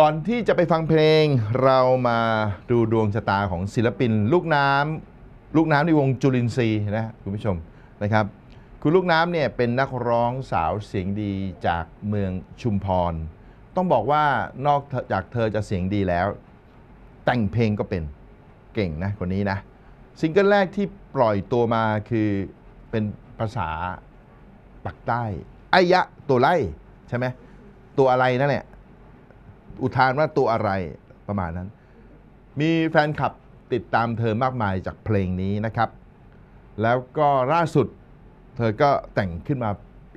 ก่อนที่จะไปฟังเพลงเรามาดูดวงชะตาของศิลปินลูกน้ำลูกน้ำในวงจุลินทรีย์นะคุณผู้ชมนะครับ คุณลูกน้ำเนี่ย เป็นนักร้องสาวเสียงดีจากเมืองชุมพร ต้องบอกว่านอกจากเธอจะเสียงดีแล้ว แต่งเพลงก็เป็นเก่งนะ คนนี้นะซิงเกิลแรกที่ปล่อยตัวมาคือเป็นภาษาปักใต้อายะตัวไล่ใช่ไหมตัวอะไรนั่นแหละอุทานว่าตัวอะไรประมาณนั้น มีแฟนคลับติดตามเธอมากมายจากเพลงนี้นะครับ แล้วก็ล่าสุดเธอก็แต่งขึ้นมา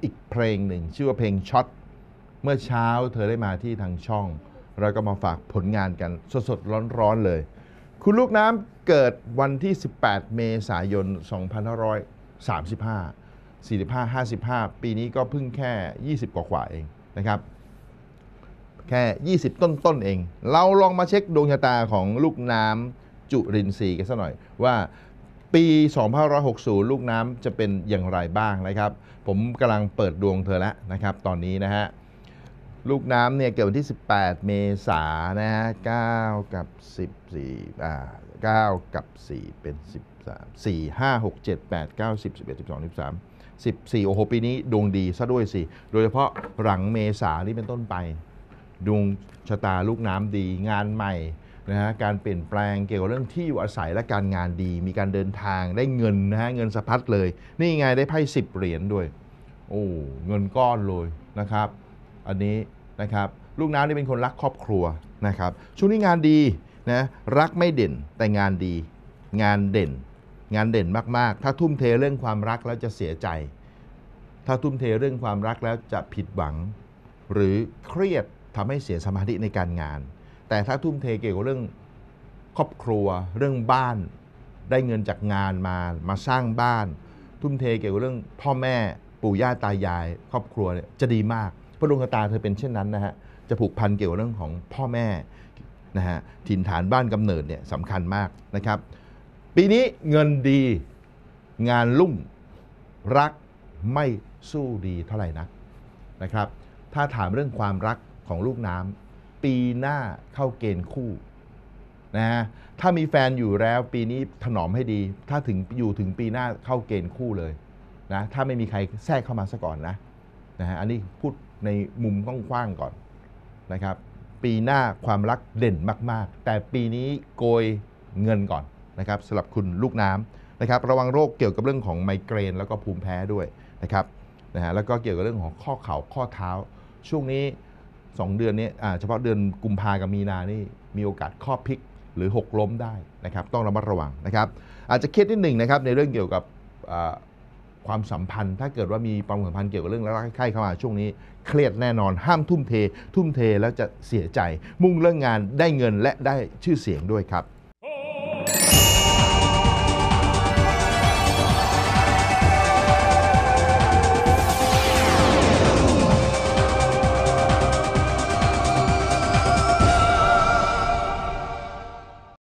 อีกเพลงหนึ่ง ชื่อว่าเพลงช็อต เมื่อเช้าเธอได้มาที่ทางช่องเราก็มาฝากผลงานกันสดๆ ร้อนๆเลย คุณลูกน้ำเกิดวันที่ 18 เมษายน 2535 45 55 ปีนี้ก็เพิ่งแค่ 20 กว่าๆเองนะครับแค่ 20 ต้นต้นเอง เราลองมาเช็ค ดวงชะตาของลูกน้ำจุรินทรีกันสักหน่อย ว่าปี 2560 ลูกน้ำจะเป็นอย่างไรบ้างนะครับ ผมกำลังเปิดดวงเธอแล้วนะครับ ตอนนี้นะฮะลูกน้ำเนี่ยเกิดวันที่ 18 เมษานนะฮะ9กับ14อ่า9กับ4เป็น 13 4 5 6 7 8 9 10 11 12 13 14โอ้โหปีนี้ดวงดีซะด้วยสิ โดยเฉพาะหลังเมษานี่เป็นต้นไปดวงชะตาลูกน้ำดี งานใหม่นะฮะการเปลี่ยนแปลงเกี่ยวกับเรื่องที่อยู่อาศัยและการงานดี มีการเดินทางได้เงินนะฮะเงินสะพัดเลย นี่ไงได้ไพ่สิบเหรียญด้วยโอ้เงินก้อนเลยนะครับ อันนี้นะครับลูกน้ำนี่เป็นคนรักครอบครัวนะครับช่วงนี้งานดีนะรักไม่เด่นแต่งานดี งานเด่น งานเด่นมากๆ ถ้าทุ่มเทเรื่องความรักแล้วจะเสียใจ ถ้าทุ่มเทเรื่องความรักแล้วจะผิดหวังหรือเครียดทำให้เสียสมาธิในการงาน แต่ถ้าทุ่มเทเกี่ยวกับเรื่อง ครอบครัว เรื่องบ้าน ได้เงินจากงานมา มาสร้างบ้าน ทุ่มเทเกี่ยวกับเรื่อง พ่อแม่ ปู่ย่าตายาย ครอบครัวเนี่ยจะดีมากพระดวงตาเธอเป็นเช่นนั้นนะฮะ จะผูกพันเกี่ยวกับเรื่องของพ่อแม่ นะฮะ ถิ่นฐานบ้านกำเนิดเนี่ยสำคัญมากนะครับ ปีนี้เงินดี งานลุ่มรักไม่สู้ดีเท่าไหร่นักนะครับ ถ้าถามเรื่องความรักของลูกน้ำปีหน้าเข้าเกณฑ์คู่นะฮะถ้ามีแฟนอยู่แล้วปีนี้ถนอมให้ดี ถ้าถึงอยู่ถึงปีหน้าเข้าเกณฑ์คู่เลยนะถ้าไม่มีใครแทรกเข้ามาซะก่อนนะนะฮะอันนี้พูดในมุมกว้างๆก่อนนะครับปีหน้าความรักเด่นมากๆ แต่ปีนี้โกยเงินก่อนนะครับสำหรับคุณลูกน้ำนะครับ ระวังโรคเกี่ยวกับเรื่องของไมเกรนแล้วก็ภูมิแพ้ด้วยนะครับนะฮะแล้วก็เกี่ยวกับเรื่องของข้อเข่าข้อเท้า ช่วงนี้2 เดือนนี้เฉพาะเดือนกุมภากับมีนานี่มีโอกาสข้อพลิกหรือหกล้มได้นะครับต้องระมัดระวังนะครับ อาจจะเครียดนิดหนึ่งนะครับในเรื่องเกี่ยวกับความสัมพันธ์ถ้าเกิดว่ามีความสัมพันธ์เกี่ยวกับเรื่องรักใคร่เข้ามาช่วงนี้ เครียดแน่นอนห้ามทุ่มเท ทุ่มเทแล้วจะเสียใจมุ่งเรื่องงานได้เงินและได้ชื่อเสียงด้วยครับ